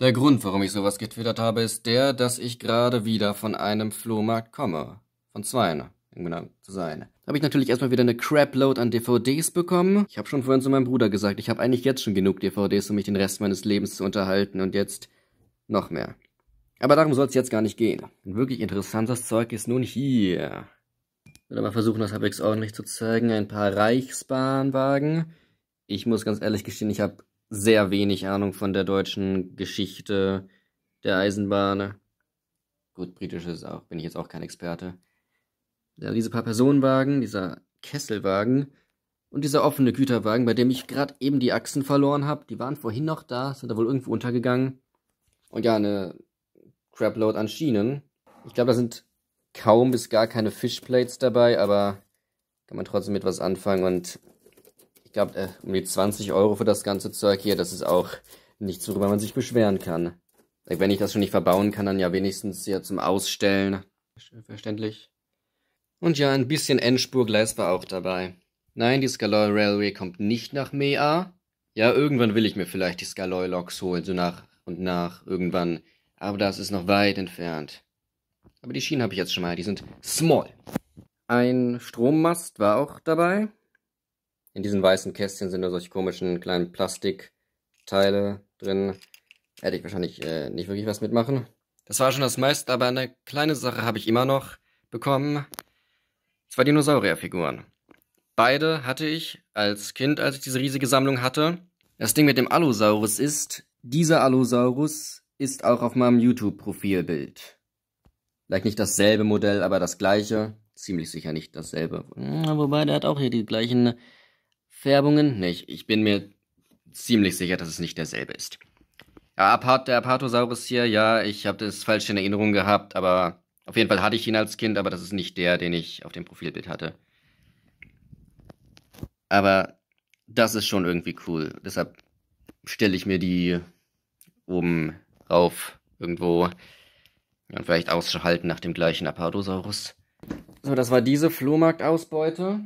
Der Grund, warum ich sowas getwittert habe, ist der, dass ich gerade wieder von einem Flohmarkt komme. Von zweien, um genau zu sein. Da habe ich natürlich erstmal wieder eine Crapload an DVDs bekommen. Ich habe schon vorhin zu meinem Bruder gesagt, ich habe eigentlich jetzt schon genug DVDs, um mich den Rest meines Lebens zu unterhalten und jetzt noch mehr. Aber darum soll es jetzt gar nicht gehen. Ein wirklich interessantes Zeug ist nun hier. Ich will mal versuchen, das halbwegs ordentlich zu zeigen. Ein paar Reichsbahnwagen. Ich muss ganz ehrlich gestehen, ich habe sehr wenig Ahnung von der deutschen Geschichte der Eisenbahn. Gut, britisch ist auch, bin ich jetzt auch kein Experte. Ja, diese paar Personenwagen, dieser Kesselwagen und dieser offene Güterwagen, bei dem ich gerade eben die Achsen verloren habe, die waren vorhin noch da, sind da wohl irgendwo untergegangen. Und ja, eine Crapload an Schienen. Ich glaube, da sind kaum bis gar keine Fishplates dabei, aber kann man trotzdem mit was anfangen und glaube, äh, um die 20 Euro für das ganze Zeug hier, das ist auch nichts, worüber man sich beschweren kann. Wenn ich das schon nicht verbauen kann, dann ja wenigstens hier zum Ausstellen. Verständlich. Und ja, ein bisschen Endspurgleis war auch dabei. Nein, die Scaloy Railway kommt nicht nach Mea. Ja, irgendwann will ich mir vielleicht die Scaloy Loks holen, so nach und nach, irgendwann. Aber das ist noch weit entfernt. Aber die Schienen habe ich jetzt schon mal, die sind small. Ein Strommast war auch dabei. In diesen weißen Kästchen sind nur solche komischen kleinen Plastikteile drin. Hätte ich wahrscheinlich äh, nicht wirklich was mitmachen. Das war schon das meiste, aber eine kleine Sache habe ich immer noch bekommen. Zwei Dinosaurierfiguren. Beide hatte ich als Kind, als ich diese riesige Sammlung hatte. Das Ding mit dem Allosaurus ist, dieser Allosaurus ist auch auf meinem YouTube-Profilbild. Vielleicht nicht dasselbe Modell, aber das gleiche. Ziemlich sicher nicht dasselbe. Hm, wobei, der hat auch hier die gleichen Färbungen nicht. Ich bin mir ziemlich sicher, dass es nicht derselbe ist. Ja, Apart der Apatosaurus hier, ja, ich habe das falsch in Erinnerung gehabt, aber auf jeden Fall hatte ich ihn als Kind, aber das ist nicht der, den ich auf dem Profilbild hatte. Aber das ist schon irgendwie cool. Deshalb stelle ich mir die oben rauf irgendwo und vielleicht ausschalten nach dem gleichen Apatosaurus. So, das war diese Flohmarktausbeute.